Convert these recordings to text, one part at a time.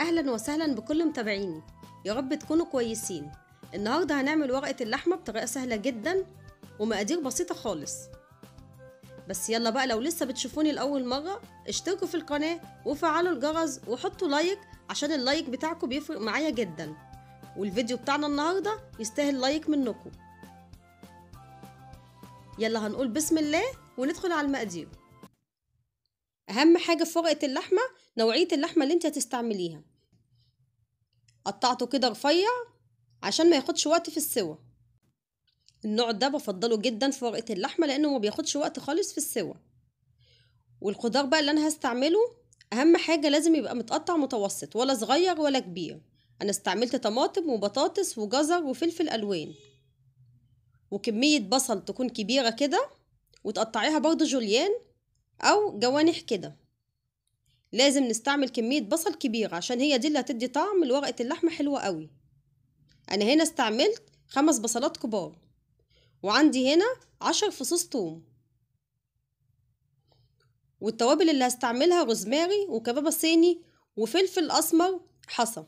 أهلا وسهلا بكل متابعيني يا رب تكونوا كويسين النهاردة هنعمل ورقة اللحمة بطريقة سهلة جدا ومقادير بسيطة خالص بس يلا بقى لو لسه بتشوفوني لأول مرة اشتركوا في القناة وفعلوا الجرس وحطوا لايك عشان اللايك بتاعكم بيفرق معايا جدا والفيديو بتاعنا النهاردة يستاهل لايك منكم يلا هنقول بسم الله وندخل على المقادير اهم حاجه في ورقه اللحمه نوعيه اللحمه اللي انت هتستعمليها قطعته كده رفيع عشان ما ياخدش وقت في السوى النوع ده بفضله جدا في ورقه اللحمه لانه ما بياخدش وقت خالص في السوى والخضار بقى اللي انا هستعمله اهم حاجه لازم يبقى متقطع متوسط ولا صغير ولا كبير انا استعملت طماطم وبطاطس وجزر وفلفل الوان وكميه بصل تكون كبيره كده وتقطعيها برضه جوليان أو جوانح كده لازم نستعمل كمية بصل كبيرة عشان هي دي اللي هتدي طعم لورقة اللحمة حلوة قوي أنا هنا استعملت خمس بصلات كبار وعندي هنا عشر فصوص توم والتوابل اللي هستعملها روزماري وكبابة صيني وفلفل أسمر حصى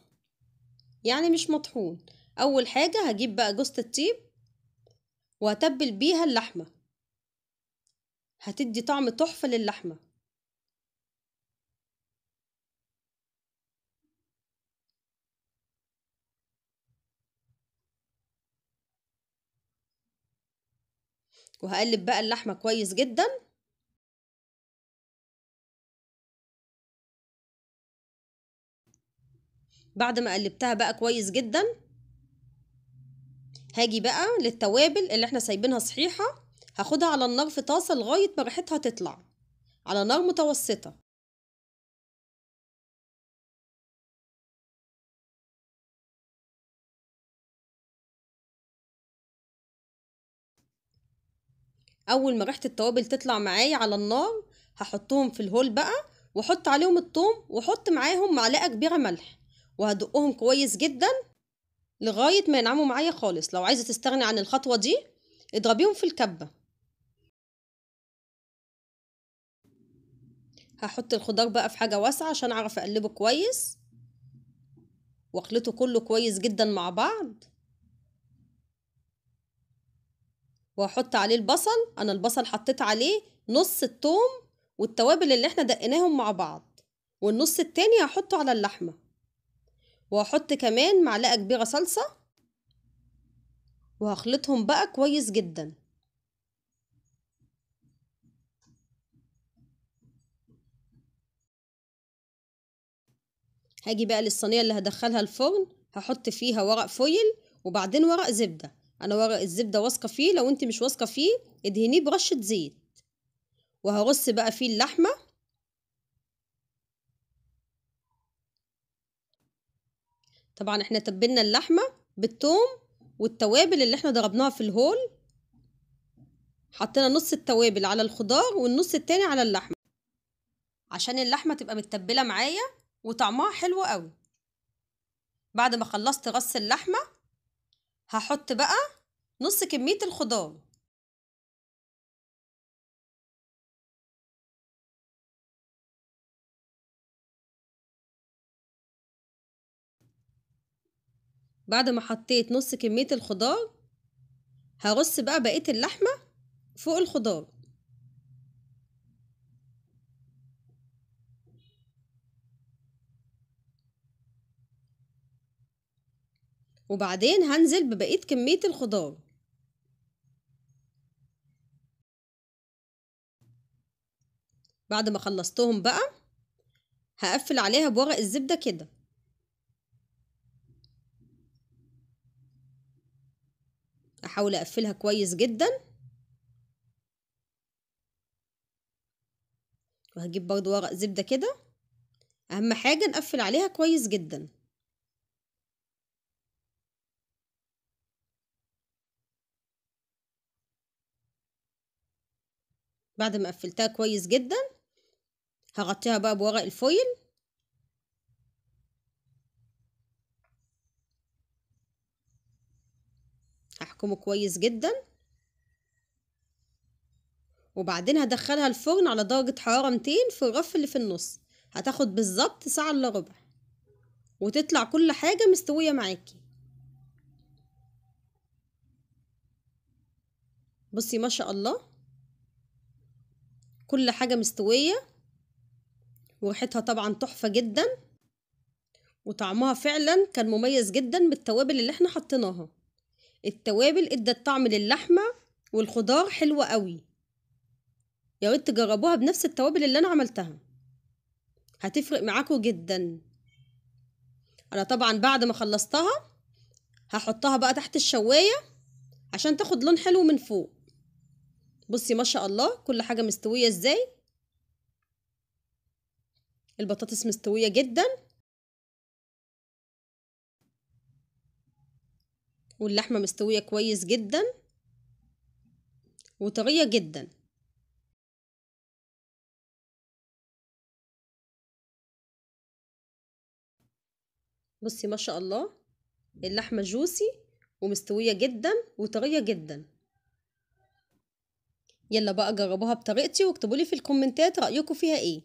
يعني مش مطحون أول حاجة هجيب بقى جوزة الطيب وهتبل بيها اللحمة هتدي طعم تحفة للحمة وهقلب بقى اللحمة كويس جدا بعد ما قلبتها بقى كويس جدا هاجي بقى للتوابل اللي احنا سايبينها صحيحة هاخدها على النار في طاسة لغاية ما ريحتها تطلع على نار متوسطة أول ما ريحة التوابل تطلع معايا على النار هحطهم في الهول بقى واحط عليهم التوم واحط معاهم معلقة كبيرة ملح وهدقهم كويس جدا لغاية ما ينعموا معايا خالص لو عايزة تستغني عن الخطوة دي اضربيهم في الكبة هحط الخضار بقى في حاجة واسعة عشان اعرف اقلبه كويس واخلطه كله كويس جدا مع بعض وهحط عليه البصل انا البصل حطيت عليه نص التوم والتوابل اللي احنا دقيناهم مع بعض والنص التاني هحطه على اللحمة وهحط كمان معلقة كبيرة صلصة وهخلطهم بقى كويس جدا هاجي بقى للصينية اللي هدخلها الفرن هحط فيها ورق فويل وبعدين ورق زبدة أنا ورق الزبدة واثقة فيه لو أنت مش واثقة فيه ادهنيه برشة زيت وهرص بقى فيه اللحمة طبعا احنا تبلنا اللحمة بالثوم والتوابل اللي احنا ضربناها في الهول حطينا نص التوابل على الخضار والنص التاني على اللحمة عشان اللحمة تبقى متبلة معايا وطعمها حلو قوي بعد ما خلصت غص اللحمة هحط بقى نص كمية الخضار بعد ما حطيت نص كمية الخضار هرص بقى بقية اللحمة فوق الخضار وبعدين هنزل ببقية كمية الخضار بعد ما خلصتهم بقى هقفل عليها بورق الزبدة كده احاول اقفلها كويس جدا وهجيب برضو ورق زبدة كده اهم حاجة نقفل عليها كويس جدا بعد ما قفلتها كويس جدا هغطيها بقى بورق الفويل هحكمه كويس جدا وبعدين هدخلها الفرن على درجة حرارة 200 في الرف اللي في النص هتاخد بالظبط ساعة الا ربع وتطلع كل حاجة مستوية معاكي بصي ما شاء الله كل حاجة مستوية وريحتها طبعا تحفة جدا وطعمها فعلا كان مميز جدا بالتوابل اللي احنا حطيناها التوابل ادت طعم للحمة والخضار حلوة قوي يا ريت تجربوها بنفس التوابل اللي انا عملتها هتفرق معاكم جدا انا طبعا بعد ما خلصتها هحطها بقى تحت الشواية عشان تاخد لون حلو من فوق بصي ما شاء الله كل حاجة مستوية ازاي البطاطس مستوية جدا واللحمة مستوية كويس جدا وطرية جدا بصي ما شاء الله اللحمة جوسي ومستوية جدا وطرية جدا يلا بقى جربوها بطريقتي واكتبوا لي في الكومنتات رأيكم فيها ايه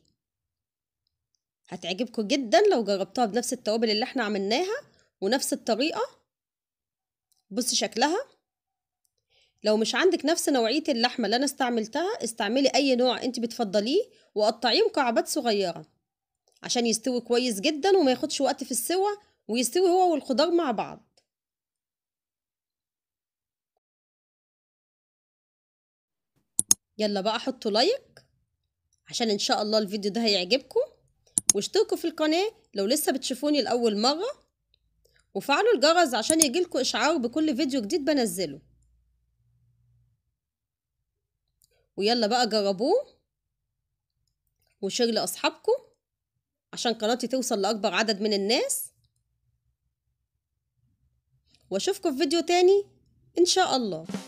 هتعجبكم جدا لو جربتوها بنفس التوابل اللي احنا عملناها ونفس الطريقة بصي شكلها لو مش عندك نفس نوعية اللحمة اللي انا استعملتها استعملي اي نوع انت بتفضليه وقطعيه مكعبات صغيرة عشان يستوي كويس جدا وما ياخدش وقت في السوى ويستوي هو والخضار مع بعض يلا بقى حطوا لايك عشان ان شاء الله الفيديو ده هيعجبكم واشتركوا في القناة لو لسه بتشوفوني لأول مرة وفعلوا الجرس عشان يجيلكوا إشعار بكل فيديو جديد بنزله ويلا بقى جربوه وشير لأصحابكم عشان قناتي توصل لأكبر عدد من الناس واشوفكم في فيديو تاني ان شاء الله